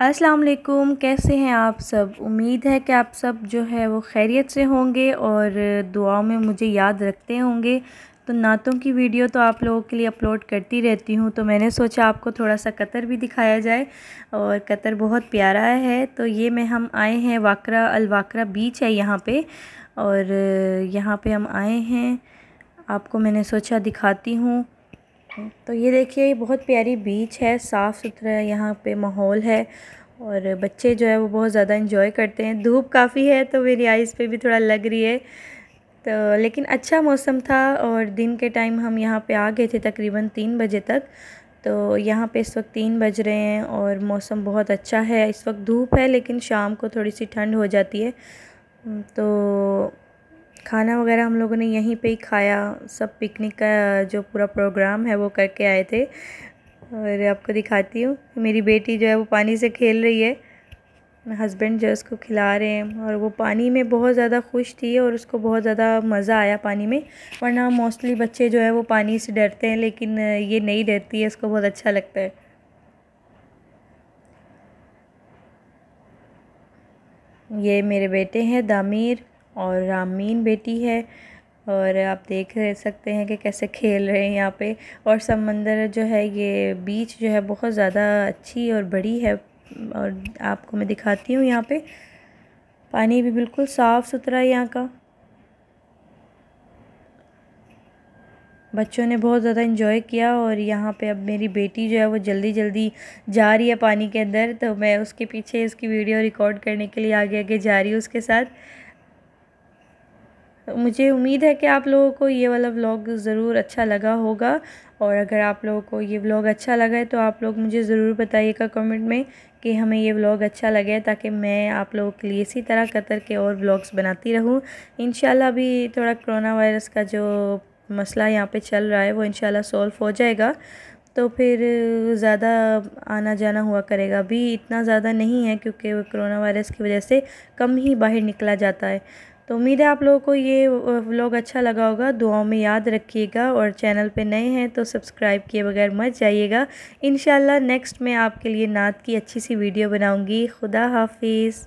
अस्सलाम वालेकुम कैसे हैं आप सब उम्मीद है कि आप सब जो है वो खैरियत से होंगे और दुआओं में मुझे याद रखते होंगे तो नातों की वीडियो तो आप लोगों के लिए अपलोड करती रहती हूँ तो मैंने सोचा आपको थोड़ा सा कतर भी दिखाया जाए और कतर बहुत प्यारा है तो ये में हम आए हैं वाकरा अलवाकरा बीच है यहाँ पे और यहाँ पे हम आए हैं आपको मैंने सोचा दिखाती हूँ तो ये देखिए ये बहुत प्यारी बीच है साफ़ सुथरा यहाँ पे माहौल है और बच्चे जो है वो बहुत ज़्यादा इन्जॉय करते हैं धूप काफ़ी है तो मेरी आइज़ पे भी थोड़ा लग रही है तो लेकिन अच्छा मौसम था और दिन के टाइम हम यहाँ पे आ गए थे तकरीबन तीन बजे तक तो यहाँ पे इस वक्त तीन बज रहे हैं और मौसम बहुत अच्छा है इस वक्त धूप है लेकिन शाम को थोड़ी सी ठंड हो जाती है तो खाना वगैरह हम लोगों ने यहीं पे ही खाया सब पिकनिक का जो पूरा प्रोग्राम है वो करके आए थे और आपको दिखाती हूँ मेरी बेटी जो है वो पानी से खेल रही है हस्बैंड जो है उसको खिला रहे हैं और वो पानी में बहुत ज़्यादा खुश थी और उसको बहुत ज़्यादा मज़ा आया पानी में वरना मोस्टली बच्चे जो है वो पानी से डरते हैं लेकिन ये नहीं डरती है उसको बहुत अच्छा लगता है ये मेरे बेटे हैं दामिर और रामीन बेटी है और आप देख रह सकते हैं कि कैसे खेल रहे हैं यहाँ पे और समंदर जो है ये बीच जो है बहुत ज़्यादा अच्छी और बड़ी है और आपको मैं दिखाती हूँ यहाँ पे पानी भी बिल्कुल साफ़ सुथरा है यहाँ का बच्चों ने बहुत ज़्यादा इन्जॉय किया और यहाँ पे अब मेरी बेटी जो है वो जल्दी जल्दी जा रही है पानी के अंदर तो मैं उसके पीछे इसकी वीडियो रिकॉर्ड करने के लिए आगे आगे जा रही हूँ उसके साथ मुझे उम्मीद है कि आप लोगों को ये वाला व्लॉग ज़रूर अच्छा लगा होगा और अगर आप लोगों को ये व्लॉग अच्छा लगा है तो आप लोग मुझे ज़रूर बताइएगा कमेंट में कि हमें ये व्लॉग अच्छा लगे ताकि मैं आप लोगों के लिए इसी तरह कतर के और व्लॉग्स बनाती रहूँ इन अभी थोड़ा कोरोना वायरस का जो मसला यहाँ पे चल रहा है वो इन सॉल्व हो जाएगा तो फिर ज़्यादा आना जाना हुआ करेगा अभी इतना ज़्यादा नहीं है क्योंकि कोरोना वायरस की वजह से कम ही बाहर निकला जाता है तो उम्मीद है आप लोगों को ये व्लॉग अच्छा लगा होगा दुआओं में याद रखिएगा और चैनल पे नए हैं तो सब्सक्राइब किए बगैर मत जाइएगा इन नेक्स्ट मैं आपके लिए नात की अच्छी सी वीडियो बनाऊँगी खुदा हाफिज़